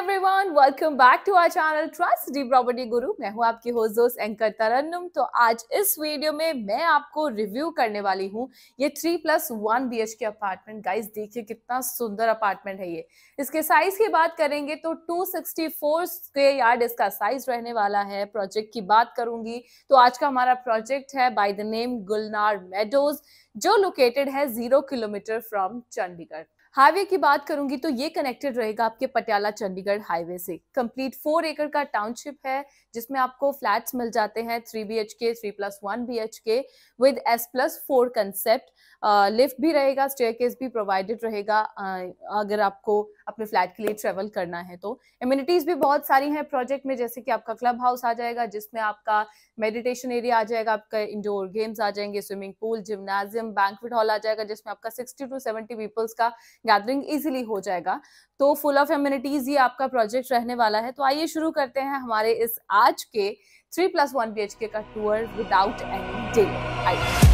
Everyone welcome back to our channel trust the property Guru मैं हूं आपकी होस्ट दोस्त एंकर तरन्नुम तो आज इस वीडियो में मैं आपको रिव्यू करने वाली हूं ये three plus one B K apartment guys देखिए कितना सुंदर अपार्टमेंट है ये इसके साइज की बात करेंगे तो 264 स्क्वायर यार्ड इसका साइज रहने वाला है प्रोजेक्ट की बात करूंगी तो आज का हमारा प्रोजेक्ट है by the name Gulnar meadows जो लोकेटेड है zero kilometer from Chandigarh highway की बात करूंगी तो ये कनेक्टेड रहेगा आपके पटियाला चंडीगढ़ हाईवे से कंप्लीट फोर एकड़ का टाउनशिप है जिसमें आपको फ्लैट्स मिल जाते हैं three B H K three plus one B H K with S plus four concept lift भी रहेगा स्टेयर भी प्रोवाइडेड रहेगा अगर आपको अपने फ्लैट के लिए ट्रेवल करना है तो इम्यूनिटीज़ भी बहुत सारी हैं प्रोजेक्ट में जैसे कि आपका क्लब हाउस आ जाएगा जिसमें आपका मेडिटेशन एरिया आ जाएगा आपका इंडोर गेम्स आ जाएंगे swimming pool gymnasium banquet hall आ जाएगा जिसमें आपका सिक्सटी टू सेवेंटी पीपल्स का गैदरिंग ईजिली हो जाएगा तो फुल ऑफ इम्यूनिटीज़ ये आपका प्रोजेक्ट रहने वाला है तो आइए शुरू करते हैं हमारे इस आज के थ्री प्लस वन बी का tour without any day I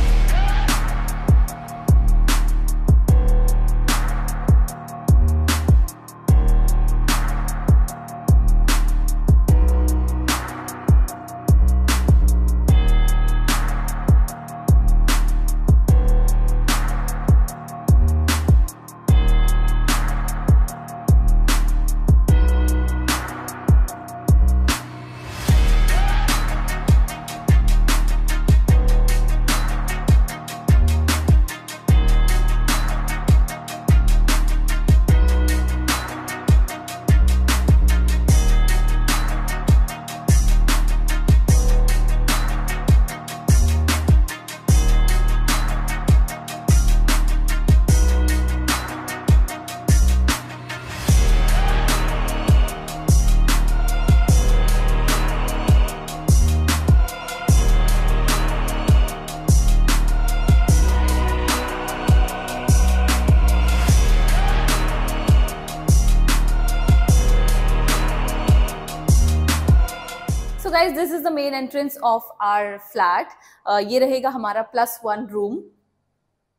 this is the main entrance of our flat. Uh, ये रहेगा हमारा प्लस वन रूम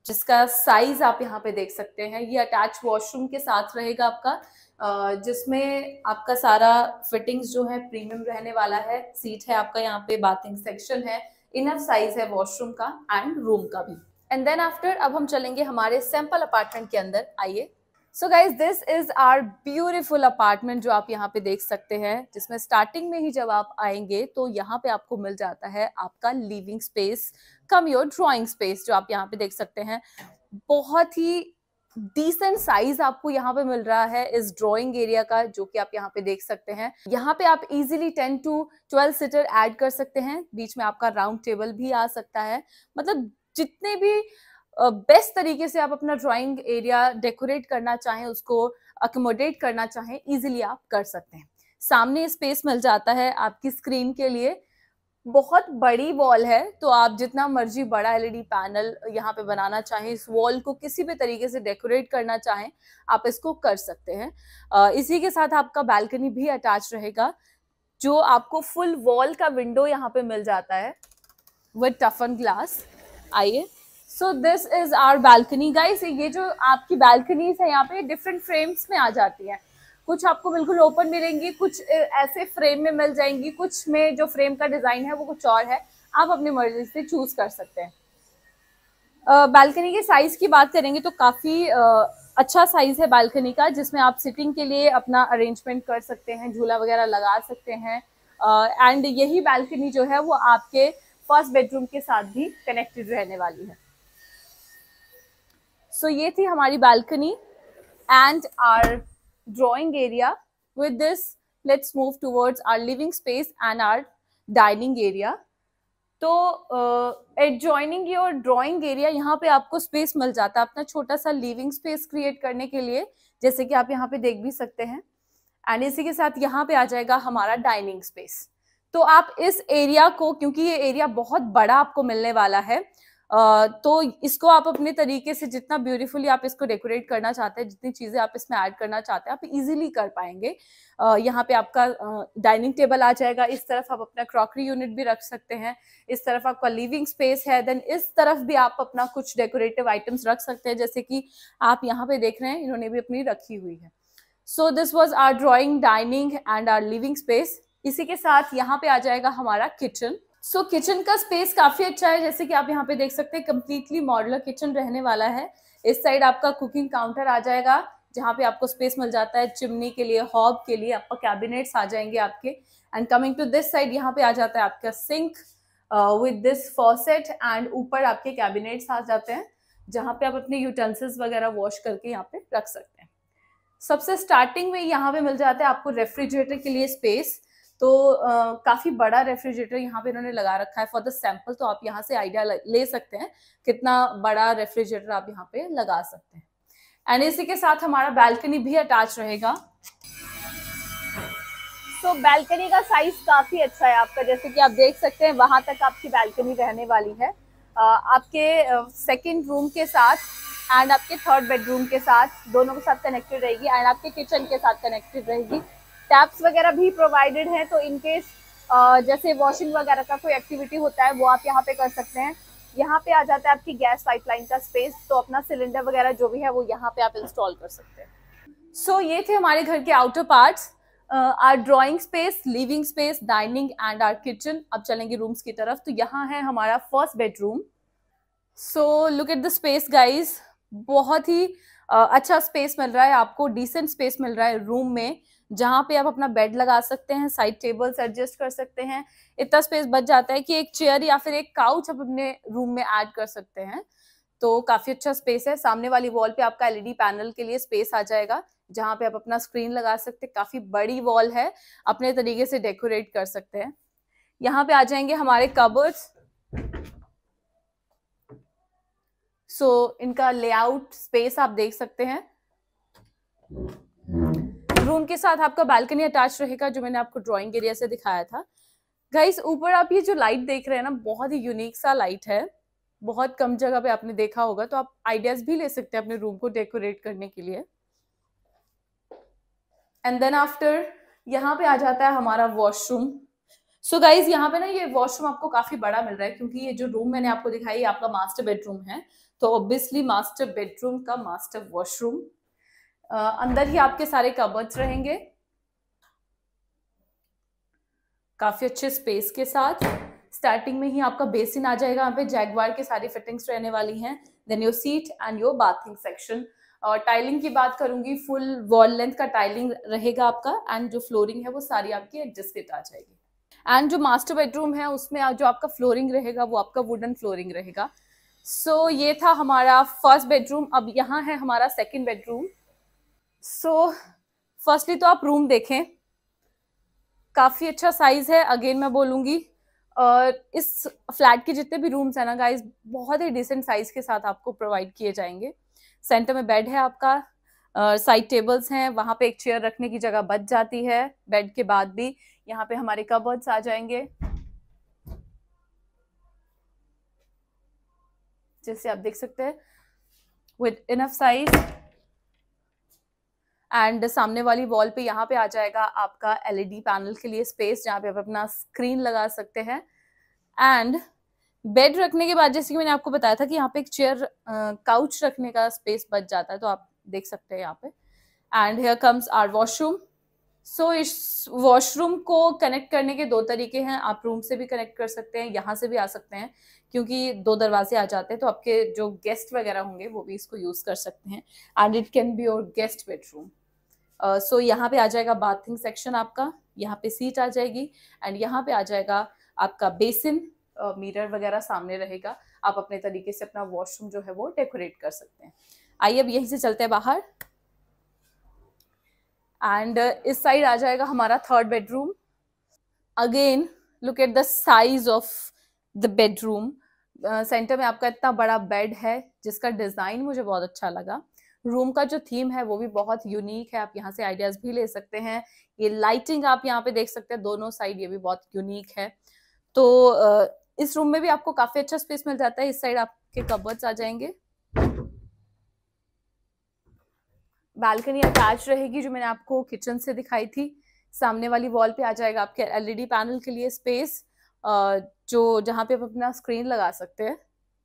जिसका साइज आप यहाँ पे देख सकते हैं ये अटैच वॉशरूम के साथ रहेगा आपका uh, जिसमें आपका सारा फिटिंग्स जो है प्रीमियम रहने वाला है सीट है आपका यहाँ पे बाथिंग सेक्शन है इनफ साइज है वॉशरूम का एंड रूम का भी एंड देन आफ्टर अब हम चलेंगे हमारे सैंपल अपार्टमेंट के अंदर आइए so guys this is our beautiful apartment जो आप यहाँ पे देख सकते हैं जिसमें स्टार्टिंग में ही जब आप आएंगे तो यहाँ पे आपको मिल जाता है आपका living space cum your drawing space जो आप यहाँ पे देख सकते हैं बहुत ही डिसेंट साइज आपको यहाँ पे मिल रहा है इस ड्रॉइंग एरिया का जो कि आप यहाँ पे देख सकते हैं यहाँ पे आप easily ten to twelve seater add कर सकते हैं बीच में आपका राउंड टेबल भी आ सकता है मतलब जितने भी बेस्ट तरीके से आप अपना ड्राइंग एरिया डेकोरेट करना चाहें उसको अकोमोडेट करना चाहें इजीली आप कर सकते हैं सामने स्पेस मिल जाता है आपकी स्क्रीन के लिए बहुत बड़ी वॉल है तो आप जितना मर्जी बड़ा एलईडी पैनल यहाँ पे बनाना चाहें इस वॉल को किसी भी तरीके से डेकोरेट करना चाहें आप इसको कर सकते हैं इसी के साथ आपका बालकनी भी अटैच रहेगा जो आपको फुल वॉल का विंडो यहाँ पे मिल जाता है विद टफन ग्लास आइए so this is our balcony guys ये जो आपकी बालकनीज है यहाँ पे डिफरेंट फ्रेम्स में आ जाती हैं कुछ आपको बिल्कुल ओपन मिलेंगी कुछ ऐसे फ्रेम में मिल जाएंगी कुछ में जो फ्रेम का डिज़ाइन है वो कुछ और है आप अपनी मर्जी से चूज कर सकते हैं बालकनी के साइज की बात करेंगे तो काफ़ी अच्छा साइज है बालकनी का जिसमें आप सिटिंग के लिए अपना अरेंजमेंट कर सकते हैं झूला वगैरह लगा सकते हैं एंड यही बालकनी जो है वो आपके फर्स्ट बेडरूम के साथ भी कनेक्टेड रहने वाली है सो ये थी हमारी balcony and our drawing area with this let's move towards our living space and our dining area तो एडजॉइनिंग योर ड्राइंग एरिया यहाँ पे आपको स्पेस मिल जाता है अपना छोटा सा लिविंग स्पेस क्रिएट करने के लिए जैसे कि आप यहाँ पे देख भी सकते हैं एंड इसी के साथ यहाँ पे आ जाएगा हमारा डाइनिंग स्पेस तो आप इस एरिया को क्योंकि ये एरिया बहुत बड़ा आपको मिलने वाला है तो इसको आप अपने तरीके से जितना ब्यूटीफुली आप इसको डेकोरेट करना चाहते हैं जितनी चीज़ें आप इसमें ऐड करना चाहते हैं आप इजीली कर पाएंगे यहाँ पे आपका डाइनिंग टेबल आ जाएगा इस तरफ आप अपना क्रॉकरी यूनिट भी रख सकते हैं इस तरफ आपका लिविंग स्पेस है देन इस तरफ भी आप अपना कुछ डेकोरेटिव आइटम्स रख सकते हैं जैसे कि आप यहाँ पे देख रहे हैं इन्होंने भी अपनी रखी हुई है so this was our drawing dining and our living space इसी के साथ यहाँ पे आ जाएगा हमारा किचन सो so, किचन का स्पेस काफी अच्छा है जैसे कि आप यहाँ पे देख सकते हैं कम्प्लीटली मॉडलर किचन रहने वाला है इस साइड आपका कुकिंग काउंटर आ जाएगा जहाँ पे आपको स्पेस मिल जाता है चिमनी के लिए हॉब के लिए आपका कैबिनेट्स आ जाएंगे आपके and coming to this side यहाँ पे आ जाता है आपका sink with this faucet and ऊपर आपके कैबिनेट्स आ जाते हैं जहाँ पे आप अपने यूटेंसिल्स वगैरह वॉश करके यहाँ पे रख सकते हैं सबसे स्टार्टिंग में यहाँ पे मिल जाता है आपको रेफ्रिजरेटर के लिए स्पेस तो आ, काफ़ी बड़ा रेफ्रिजरेटर यहाँ पे इन्होंने लगा रखा है फॉर द सैंपल तो आप यहाँ से आइडिया ले सकते हैं कितना बड़ा रेफ्रिजरेटर आप यहाँ पे लगा सकते हैं एंड इसी के साथ हमारा बैल्कनी भी अटैच रहेगा तो बैल्कनी का साइज काफी अच्छा है आपका जैसे कि आप देख सकते हैं वहां तक आपकी बैल्कनी रहने वाली है आपके सेकंड रूम के साथ एंड आपके थर्ड बेडरूम के साथ दोनों के साथ कनेक्टेड रहेगी एंड आपके किचन के साथ कनेक्टेड रहेगी टैप्स वगैरह भी प्रोवाइडेड हैं तो इनकेस जैसे वॉशिंग वगैरह का कोई एक्टिविटी होता है वो आप यहाँ पे कर सकते हैं यहाँ पे आ जाता है आपकी गैस पाइपलाइन का स्पेस तो अपना सिलेंडर वगैरह जो भी है वो यहाँ पे आप इंस्टॉल कर सकते हैं सो so, ये थे हमारे घर के outer parts our drawing space living space dining and our kitchen अब चलेंगे रूम्स की तरफ तो यहाँ है हमारा first bedroom so look at the space guys बहुत ही uh, अच्छा स्पेस मिल रहा है आपको डिसेंट स्पेस मिल रहा है रूम में जहाँ पे आप अपना बेड लगा सकते हैं साइड टेबल्स एडजस्ट कर सकते हैं इतना स्पेस बच जाता है कि एक चेयर या फिर एक काउच आप अपने रूम में ऐड कर सकते हैं तो काफी अच्छा स्पेस है सामने वाली वॉल पे आपका एलईडी पैनल के लिए स्पेस आ जाएगा जहाँ पे आप अपना स्क्रीन लगा सकते हैं काफी बड़ी वॉल है अपने तरीके से डेकोरेट कर सकते हैं यहाँ पे आ जाएंगे हमारे कबर्स सो so, इनका लेआउट स्पेस आप देख सकते हैं रूम के साथ आपका बालकनी अटैच रहेगा जो मैंने आपको ड्रॉइंग एरिया से दिखाया था गाइस ऊपर आप ये जो लाइट देख रहे हैं ना बहुत ही यूनिक सा लाइट है बहुत कम जगह पे आपने देखा होगा तो आप आइडियाज भी ले सकते हैं अपने रूम को डेकोरेट करने के लिए एंड देन आफ्टर यहाँ पे आ जाता है हमारा वॉशरूम सो गाइज यहाँ पे ना ये वॉशरूम आपको काफी बड़ा मिल रहा है क्योंकि ये जो रूम मैंने आपको दिखाई आपका मास्टर बेडरूम है तो ऑब्वियसली मास्टर बेडरूम का मास्टर वॉशरूम अंदर ही आपके सारे कबर्ड्स रहेंगे काफी अच्छे स्पेस के साथ स्टार्टिंग में ही आपका बेसिन आ जाएगा यहाँ पे जैगवार के सारी फिटिंग्स रहने वाली हैं then your seat and your bathing section और टाइलिंग की बात करूंगी फुल वॉल लेंथ का टाइलिंग रहेगा आपका एंड जो फ्लोरिंग है वो सारी आपकी एडजस्टेड आ जाएगी एंड जो मास्टर बेडरूम है उसमें जो आपका फ्लोरिंग रहेगा वो आपका वुडन फ्लोरिंग रहेगा सो so, ये था हमारा फर्स्ट बेडरूम अब यहाँ है हमारा second bedroom so so, firstly तो आप रूम देखें काफ़ी अच्छा साइज़ है अगेन मैं बोलूँगी और इस फ्लैट के जितने भी रूम्स हैं ना गाइस बहुत ही डिसेंट साइज़ के साथ आपको प्रोवाइड किए जाएंगे सेंटर में बेड है आपका साइड uh, टेबल्स हैं वहाँ पे एक चेयर रखने की जगह बच जाती है बेड के बाद भी यहाँ पे हमारे कबर्ड्स आ जाएंगे जैसे आप देख सकते हैं विद इनफ साइज एंड सामने वाली वॉल पे यहाँ पे आ जाएगा आपका एलईडी पैनल e के लिए स्पेस जहाँ पे आप अपना स्क्रीन लगा सकते हैं एंड बेड रखने के बाद जैसे कि मैंने आपको बताया था कि यहाँ पे एक चेयर काउच रखने का स्पेस बच जाता है तो आप देख सकते हैं यहाँ पे and here comes our washroom so so, इस वॉशरूम को कनेक्ट करने के दो तरीके हैं आप रूम से भी कनेक्ट कर सकते हैं यहाँ से भी आ सकते हैं क्योंकि दो दरवाजे आ जाते हैं तो आपके जो गेस्ट वगैरह होंगे वो भी इसको यूज़ कर सकते हैं and it can be your guest bedroom so यहाँ पे आ जाएगा बाथिंग सेक्शन आपका यहाँ पे सीट आ जाएगी एंड यहाँ पे आ जाएगा आपका बेसिन मिरर uh, वगैरह सामने रहेगा आप अपने तरीके से अपना वॉशरूम जो है वो डेकोरेट कर सकते हैं आइए अब यहीं से चलते हैं बाहर एंड uh, इस साइड आ जाएगा हमारा third bedroom again look at the size of the bedroom centre में आपका इतना बड़ा बेड है जिसका डिज़ाइन मुझे बहुत अच्छा लगा रूम का जो थीम है वो भी बहुत यूनिक है आप यहाँ से आइडियाज़ भी ले सकते हैं ये लाइटिंग आप यहाँ पे देख सकते हैं दोनों साइड ये भी बहुत यूनिक है तो uh, इस रूम में भी आपको काफ़ी अच्छा स्पेस मिल जाता है इस साइड आपके कबर्स आ जाएंगे बालकनी अटैच रहेगी जो मैंने आपको किचन से दिखाई थी सामने वाली वॉल पे आ जाएगा आपके एलईडी पैनल के लिए स्पेस जो जहाँ पे आप अपना स्क्रीन लगा सकते हैं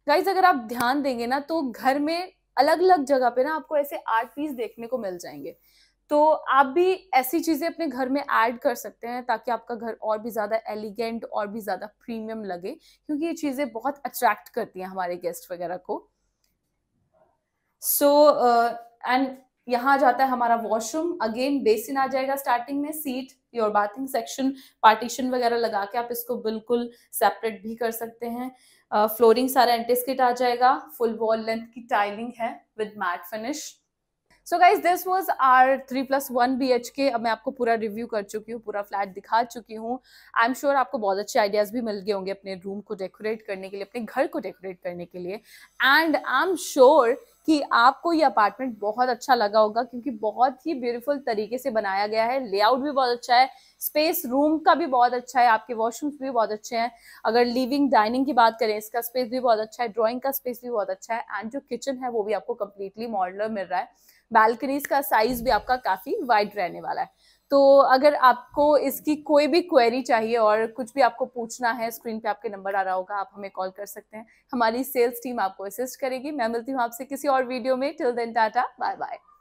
गाइज अगर आप ध्यान देंगे ना तो घर में अलग अलग जगह पे ना आपको ऐसे आर्ट पीस देखने को मिल जाएंगे तो आप भी ऐसी चीज़ें अपने घर में ऐड कर सकते हैं ताकि आपका घर और भी ज़्यादा एलिगेंट और भी ज़्यादा प्रीमियम लगे क्योंकि ये चीज़ें बहुत अट्रैक्ट करती हैं हमारे गेस्ट वगैरह को सो एंड यहाँ जाता है हमारा वॉशरूम अगेन बेसिन आ जाएगा स्टार्टिंग में seat your bathing section partition वगैरह लगा के आप इसको बिल्कुल सेपरेट भी कर सकते हैं फ्लोरिंग uh, सारा एंटेस्किट आ जाएगा फुल वॉल लेंथ की टाइलिंग है with matt finish so guys this was our three plus one B H K अब मैं आपको पूरा रिव्यू कर चुकी हूँ पूरा फ्लैट दिखा चुकी हूँ आई एम श्योर आपको बहुत अच्छे आइडियाज़ भी मिल गए होंगे अपने रूम को डेकोरेट करने के लिए अपने घर को डेकोरेट करने के लिए एंड आई एम श्योर कि आपको ये अपार्टमेंट बहुत अच्छा लगा होगा क्योंकि बहुत ही ब्यूटीफुल तरीके से बनाया गया है लेआउट भी बहुत अच्छा है स्पेस रूम का भी बहुत अच्छा है आपके वॉशरूम्स भी बहुत अच्छे हैं अगर लिविंग डाइनिंग की बात करें इसका स्पेस भी बहुत अच्छा है ड्राइंग का स्पेस भी बहुत अच्छा है एंड जो किचन है वो भी आपको कंप्लीटली मॉडलर मिल रहा है बैल्कनीज का साइज भी आपका काफी वाइड रहने वाला है तो अगर आपको इसकी कोई भी क्वेरी चाहिए और कुछ भी आपको पूछना है स्क्रीन पे आपके नंबर आ रहा होगा आप हमें कॉल कर सकते हैं हमारी सेल्स टीम आपको असिस्ट करेगी मैं मिलती हूँ आपसे किसी और वीडियो में till then tata bye bye